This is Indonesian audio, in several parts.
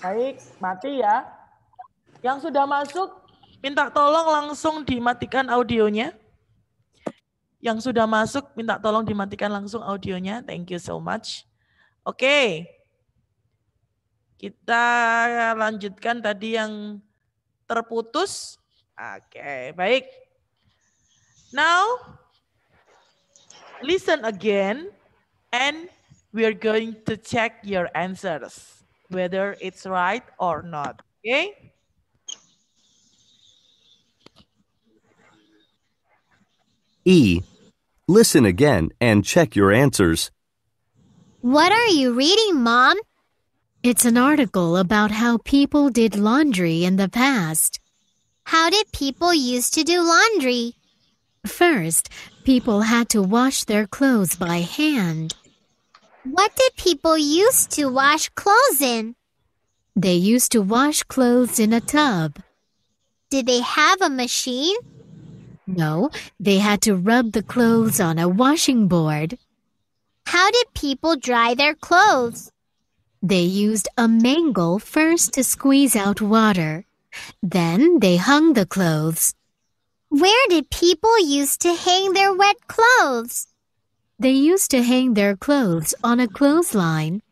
Baik, mati ya. Yang sudah masuk, minta tolong langsung dimatikan audionya. Yang sudah masuk, minta tolong dimatikan langsung audionya. Thank you so much. Oke. Kita lanjutkan tadi yang terputus. Oke, baik. Now, listen again and we're going to check your answers. whether it's right or not, okay? E. Listen again and check your answers. What are you reading, Mom? It's an article about how people did laundry in the past. How did people used to do laundry? First, people had to wash their clothes by hand. What did people used to wash clothes in? They used to wash clothes in a tub. Did they have a machine? No, they had to rub the clothes on a washing board. How did people dry their clothes? They used a mangle first to squeeze out water. Then they hung the clothes. Where did people used to hang their wet clothes? They used to hang their clothes on a clothesline.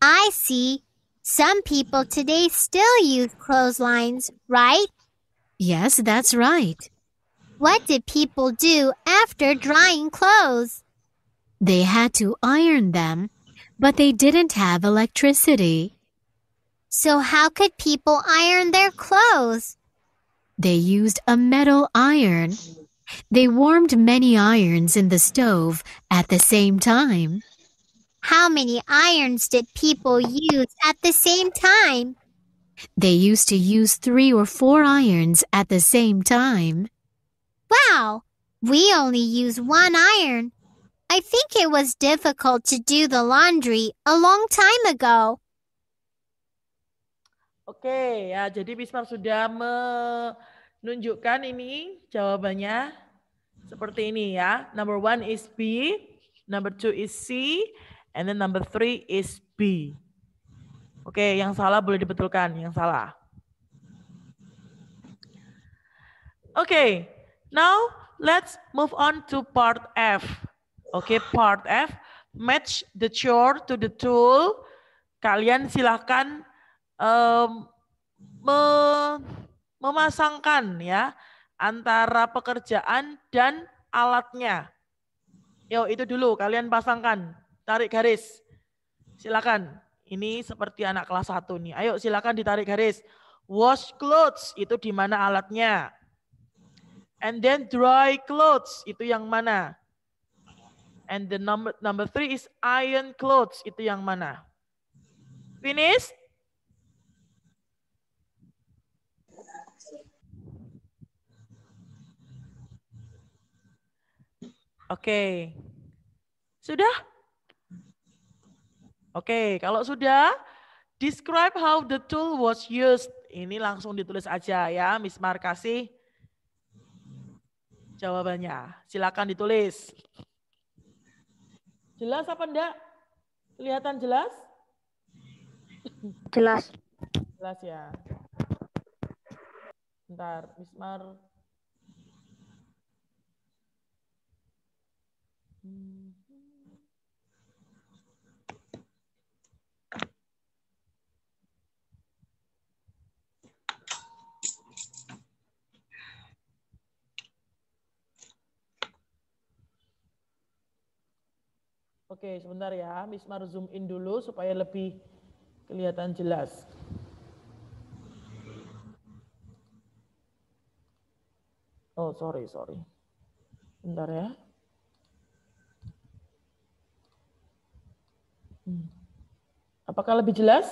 I see. Some people today still use clotheslines, right? Yes, that's right. What did people do after drying clothes? They had to iron them, but they didn't have electricity. So, how could people iron their clothes? They used a metal iron they warmed many irons in the stove at the same time. How many irons did people use at the same time? They used to use three or four irons at the same time. Wow, we only use one iron. I think it was difficult to do the laundry a long time ago. Oke, okay, ya jadi Bismar sudah me Nunjukkan ini jawabannya seperti ini ya. Number one is B, number two is C, and then number three is B. Oke, okay, yang salah boleh dibetulkan, yang salah. Oke, okay, now let's move on to part F. Oke, okay, part F, match the chore to the tool. Kalian silahkan um, me memasangkan ya antara pekerjaan dan alatnya. Yo, itu dulu kalian pasangkan, tarik garis. Silakan. Ini seperti anak kelas satu nih. Ayo silakan ditarik garis. Wash clothes itu di mana alatnya? And then dry clothes itu yang mana? And the number number three is iron clothes itu yang mana? Finish? Oke. Sudah? Oke, kalau sudah, describe how the tool was used. Ini langsung ditulis aja ya, Miss Mar kasih jawabannya. Silakan ditulis. Jelas apa enggak? Kelihatan jelas? Jelas. Jelas ya. Bentar, Miss Bismar Oke, sebentar ya. Mismar zoom in dulu supaya lebih kelihatan jelas. Oh, sorry, sorry. sebentar ya. Apakah lebih jelas?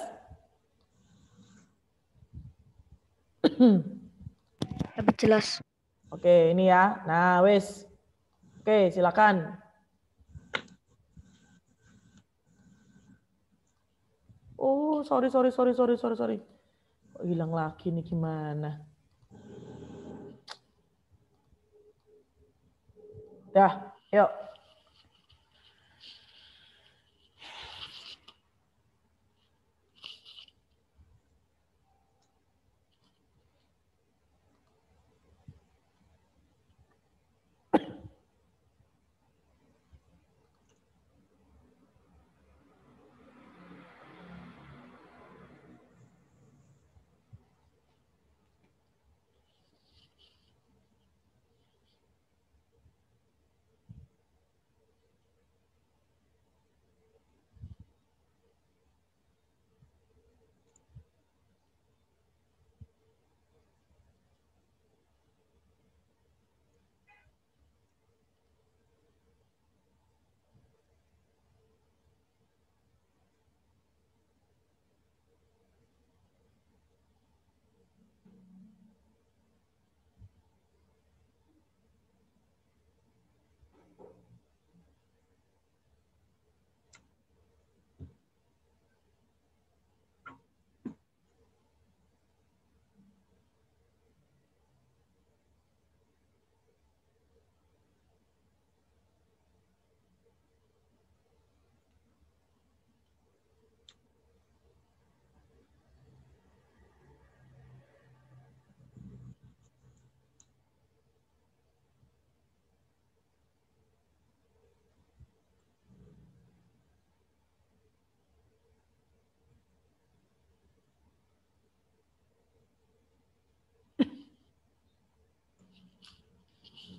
lebih jelas. Oke, ini ya. Nah, wes. Oke, silakan. Oh, sorry, sorry, sorry, sorry, sorry, sorry. Kok hilang lagi nih gimana? Dah, yuk.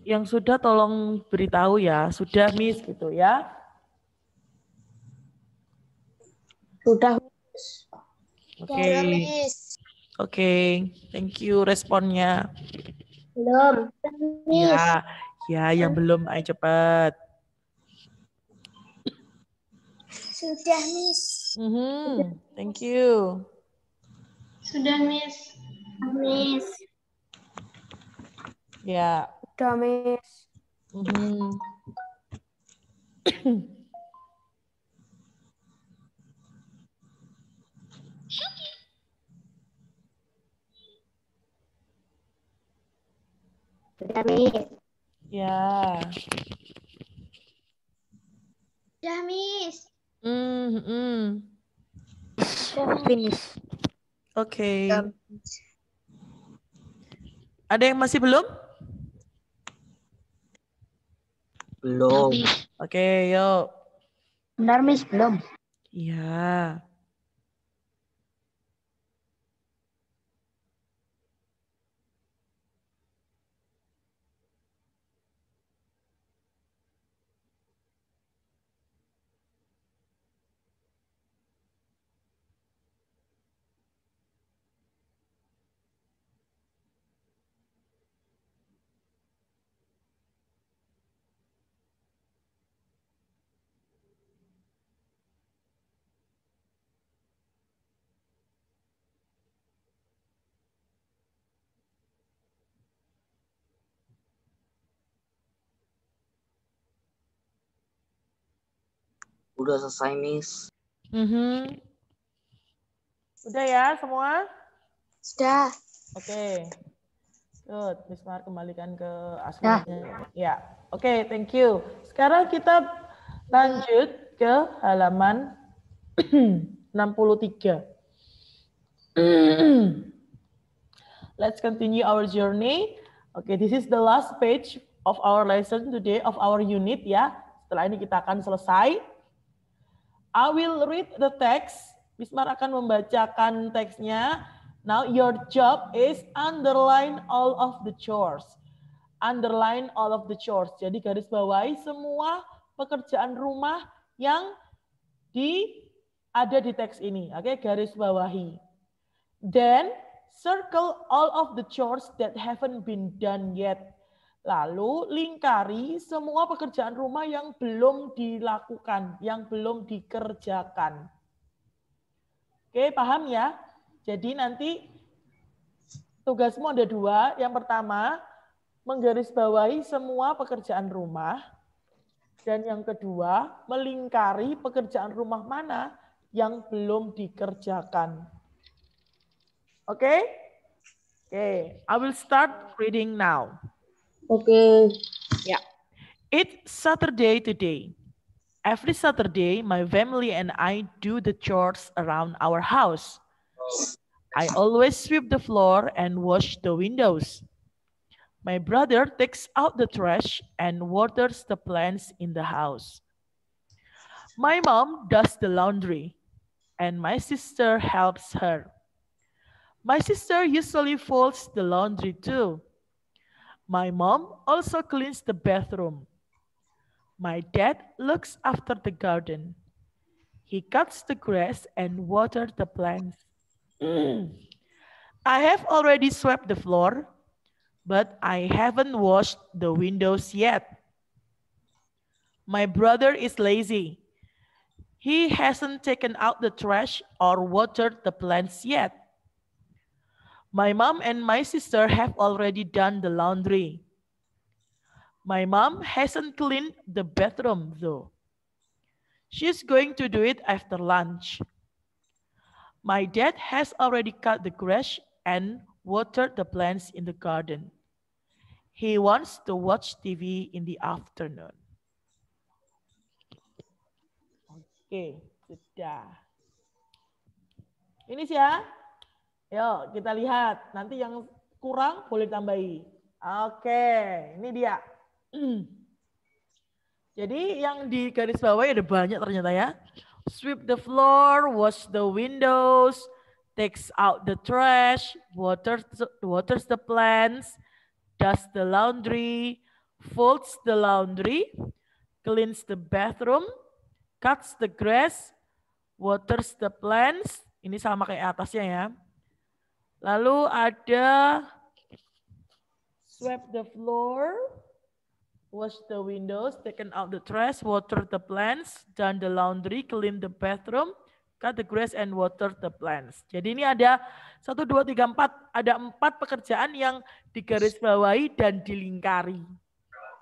yang sudah tolong beritahu ya, sudah Miss gitu ya. Sudah Miss. Oke. Okay. Oke, okay. thank you responnya. Belum. miss Ya, ya yang belum ayo cepat. Sudah Miss. Mm -hmm. Thank you. Sudah Miss. Miss. Ya. Udah, Miss. Hmm. Udah, Ya. Udah, Miss. Hmm, hmm. Finish. Oke. Okay. Ada yang masih belum? Belum. Oke, okay, yuk. Benar, Miss. Belum. Iya. Udah selesai, nis, Mm -hmm. Udah ya semua? Sudah. Oke. Okay. Good. Bismar kembalikan ke aslinya. Ya. ya. Oke, okay, thank you. Sekarang kita lanjut ke halaman 63. Let's continue our journey. Oke, okay, this is the last page of our lesson today of our unit ya. Setelah ini kita akan selesai. I will read the text. Bismar akan membacakan teksnya. Now your job is underline all of the chores. Underline all of the chores. Jadi garis bawahi semua pekerjaan rumah yang di ada di teks ini. Oke, okay? garis bawahi. Then circle all of the chores that haven't been done yet. Lalu lingkari semua pekerjaan rumah yang belum dilakukan, yang belum dikerjakan. Oke, paham ya? Jadi nanti tugasmu ada dua. Yang pertama, menggarisbawahi semua pekerjaan rumah. Dan yang kedua, melingkari pekerjaan rumah mana yang belum dikerjakan. Oke? Oke, I will start reading now. Okay. Yeah. It's Saturday today. Every Saturday, my family and I do the chores around our house. I always sweep the floor and wash the windows. My brother takes out the trash and waters the plants in the house. My mom does the laundry and my sister helps her. My sister usually folds the laundry too. My mom also cleans the bathroom. My dad looks after the garden. He cuts the grass and waters the plants. I have already swept the floor, but I haven't washed the windows yet. My brother is lazy. He hasn't taken out the trash or watered the plants yet. My mom and my sister have already done the laundry. My mom hasn't cleaned the bathroom though. She's going to do it after lunch. My dad has already cut the grass and watered the plants in the garden. He wants to watch TV in the afternoon. okay, sudah. Finish ya. Yuk, kita lihat. Nanti yang kurang boleh tambahi. Oke, ini dia. Jadi yang di garis bawah ya, ada banyak ternyata ya. Sweep the floor, wash the windows, takes out the trash, waters, waters the plants, does the laundry, folds the laundry, cleans the bathroom, cuts the grass, waters the plants. Ini sama kayak atasnya ya. Lalu ada swept the floor, wash the windows, taken out the trash, water the plants, done the laundry, clean the bathroom, cut the grass and water the plants. Jadi ini ada satu, dua, tiga, empat. Ada empat pekerjaan yang digarisbawahi dan dilingkari.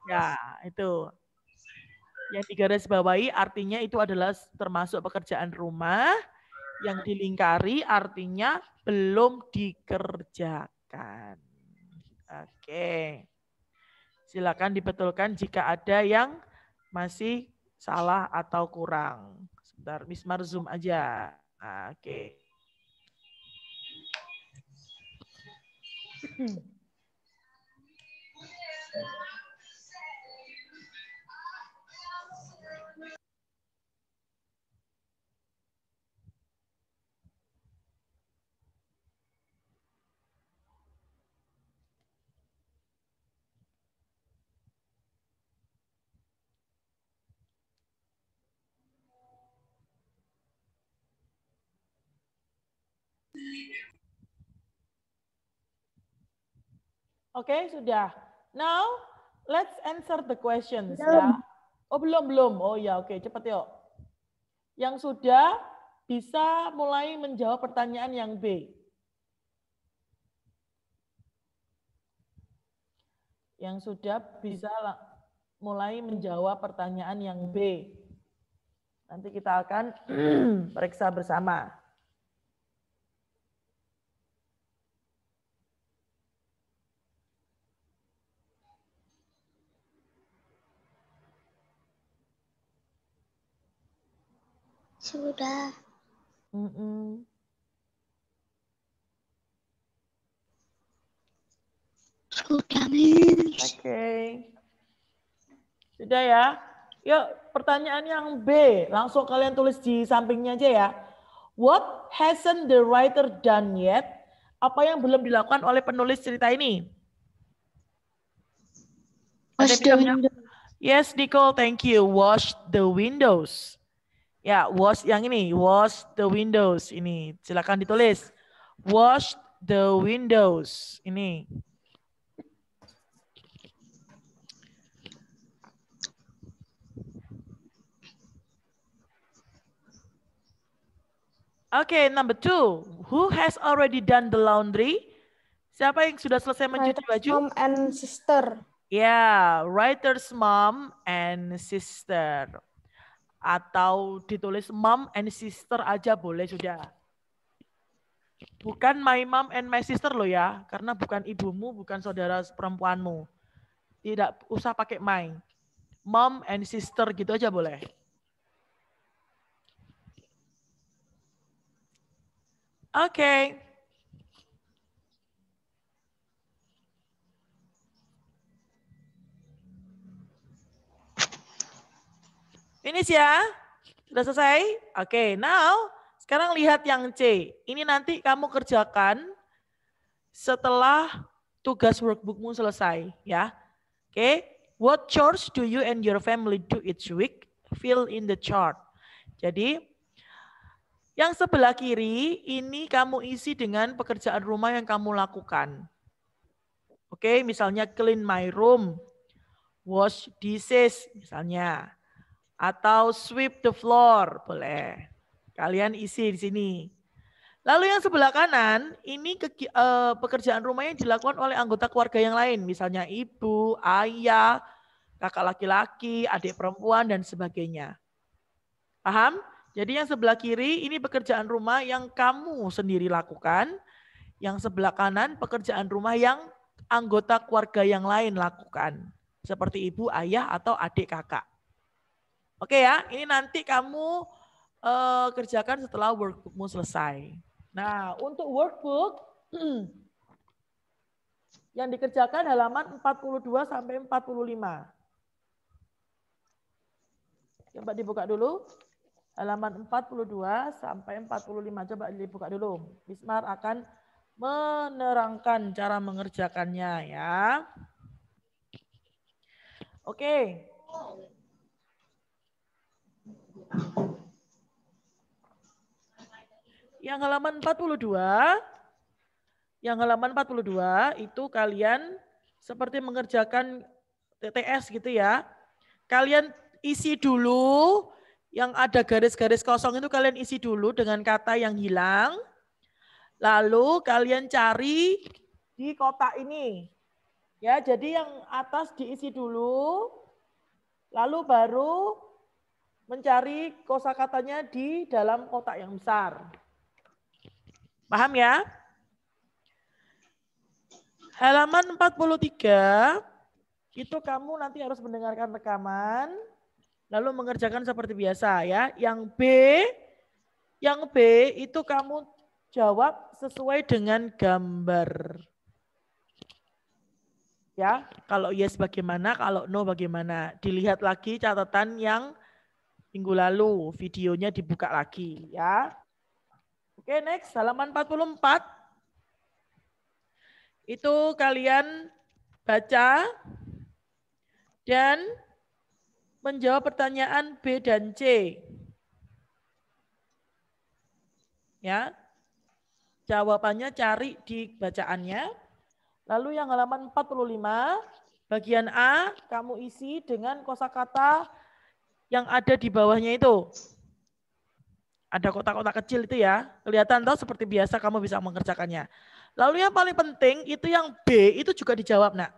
Ya, itu. Yang digarisbawahi artinya itu adalah termasuk pekerjaan rumah. Yang dilingkari artinya belum dikerjakan. Oke. Silakan dibetulkan jika ada yang masih salah atau kurang. Sebentar, Mismar zoom aja. Oke. Okay. Hmm. Oke, okay, sudah. Now, let's answer the questions. Ya. Belum. Ya. Oh, belum, belum. Oh ya, oke. Okay. Cepat yuk. Yang sudah bisa mulai menjawab pertanyaan yang B. Yang sudah bisa mulai menjawab pertanyaan yang B. Nanti kita akan periksa bersama. Sudah. Mm -mm. Sudah, Miss. Oke. Okay. Sudah ya. Yuk, pertanyaan yang B. Langsung kalian tulis di sampingnya aja ya. What hasn't the writer done yet? Apa yang belum dilakukan oleh penulis cerita ini? Wash the windows. Yes, Nicole, thank you. Wash the windows. Ya, wash yang ini, wash the windows ini. Silakan ditulis. Wash the windows ini. Oke, okay, number two. Who has already done the laundry? Siapa yang sudah selesai mencuci baju? Mom and sister. Yeah, writer's mom and sister atau ditulis mom and sister aja boleh sudah. Bukan my mom and my sister loh ya, karena bukan ibumu, bukan saudara perempuanmu. Tidak usah pakai my. Mom and sister gitu aja boleh. Oke. Okay. Finish ya? Sudah selesai? Oke, okay, now sekarang lihat yang C. Ini nanti kamu kerjakan setelah tugas workbookmu selesai ya. Oke, okay. what chores do you and your family do each week? Fill in the chart. Jadi yang sebelah kiri ini kamu isi dengan pekerjaan rumah yang kamu lakukan. Oke, okay, misalnya clean my room, wash dishes misalnya atau sweep the floor, boleh. Kalian isi di sini. Lalu yang sebelah kanan, ini ke, uh, eh, pekerjaan rumah yang dilakukan oleh anggota keluarga yang lain, misalnya ibu, ayah, kakak laki-laki, adik perempuan, dan sebagainya. Paham? Jadi yang sebelah kiri ini pekerjaan rumah yang kamu sendiri lakukan, yang sebelah kanan pekerjaan rumah yang anggota keluarga yang lain lakukan, seperti ibu, ayah, atau adik kakak. Oke ya, ini nanti kamu uh, kerjakan setelah workbookmu selesai. Nah, untuk workbook yang dikerjakan halaman 42 sampai 45. Coba dibuka dulu. Halaman 42 sampai 45. Coba dibuka dulu. Bismar akan menerangkan cara mengerjakannya ya. Oke. Okay. Yang halaman 42, yang halaman 42 itu kalian seperti mengerjakan TTS gitu ya. Kalian isi dulu yang ada garis-garis kosong itu kalian isi dulu dengan kata yang hilang. Lalu kalian cari di kotak ini. Ya, jadi yang atas diisi dulu, lalu baru mencari kosakatanya di dalam kotak yang besar. Paham ya? Halaman 43 itu kamu nanti harus mendengarkan rekaman lalu mengerjakan seperti biasa ya. Yang B yang B itu kamu jawab sesuai dengan gambar. Ya, kalau yes bagaimana, kalau no bagaimana. Dilihat lagi catatan yang minggu lalu. Videonya dibuka lagi ya. Oke, next halaman 44. Itu kalian baca dan menjawab pertanyaan B dan C. Ya. Jawabannya cari di bacaannya. Lalu yang halaman 45, bagian A kamu isi dengan kosakata yang ada di bawahnya itu. Ada kotak-kotak kecil itu ya. Kelihatan tahu seperti biasa kamu bisa mengerjakannya. Lalu yang paling penting itu yang B itu juga dijawab nak.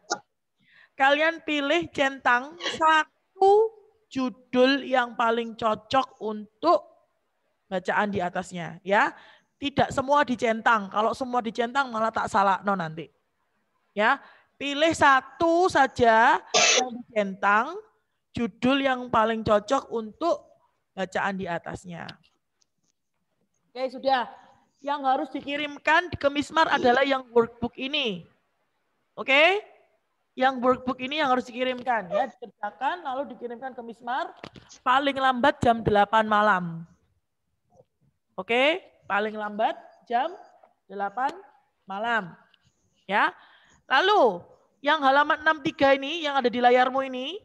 Kalian pilih centang satu judul yang paling cocok untuk bacaan di atasnya ya. Tidak semua dicentang. Kalau semua dicentang malah tak salah no nanti. Ya, pilih satu saja yang dicentang judul yang paling cocok untuk bacaan di atasnya. Oke, sudah. Yang harus dikirimkan ke Mismar adalah yang workbook ini. Oke? Yang workbook ini yang harus dikirimkan ya, dikerjakan lalu dikirimkan ke Mismar paling lambat jam 8 malam. Oke, paling lambat jam 8 malam. Ya. Lalu yang halaman 63 ini yang ada di layarmu ini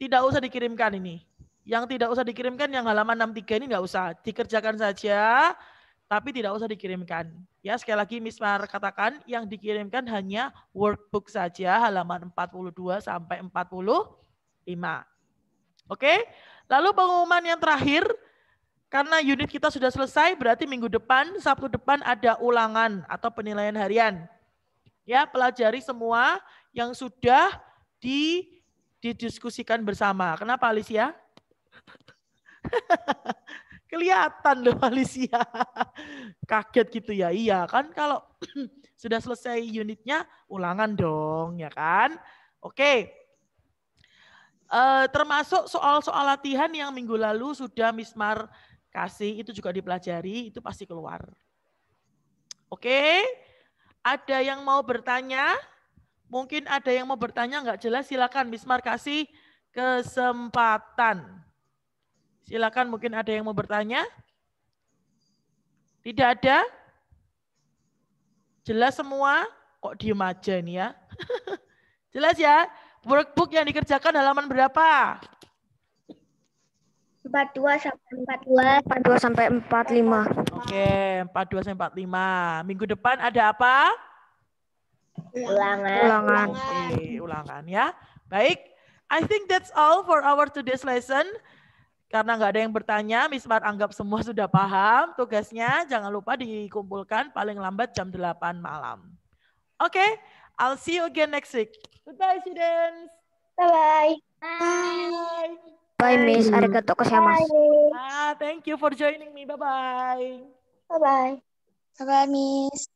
tidak usah dikirimkan ini. Yang tidak usah dikirimkan yang halaman 63 ini nggak usah. Dikerjakan saja, tapi tidak usah dikirimkan. Ya, sekali lagi Miss Mar katakan yang dikirimkan hanya workbook saja halaman 42 sampai 45. Oke. Lalu pengumuman yang terakhir karena unit kita sudah selesai, berarti minggu depan, Sabtu depan ada ulangan atau penilaian harian. Ya, pelajari semua yang sudah di didiskusikan bersama. Kenapa Alicia? Kelihatan loh Alicia. Kaget gitu ya. Iya kan kalau sudah selesai unitnya ulangan dong ya kan. Oke. Uh, termasuk soal-soal latihan yang minggu lalu sudah Miss Mar kasih itu juga dipelajari, itu pasti keluar. Oke. Ada yang mau bertanya? Mungkin ada yang mau bertanya nggak jelas, silakan Bismar kasih kesempatan. Silakan mungkin ada yang mau bertanya. Tidak ada? Jelas semua? Kok diem aja ini ya? jelas ya? Workbook yang dikerjakan halaman berapa? 42 sampai 42. 42 sampai 45. Oke, 42 sampai 45. Minggu depan ada apa? Ulangan. Ulangan. Ulangan. Okay, iya, ulangan ya. Baik. I think that's all for our today's lesson. Karena nggak ada yang bertanya, Miss Mar anggap semua sudah paham tugasnya. Jangan lupa dikumpulkan paling lambat jam 8 malam. Oke, okay, I'll see you again next week. Goodbye students. Bye-bye. Bye. Bye, Miss. Arigatou gozaimasu. Ah, thank you for joining me. Bye-bye. Bye-bye. Bye-bye, Miss.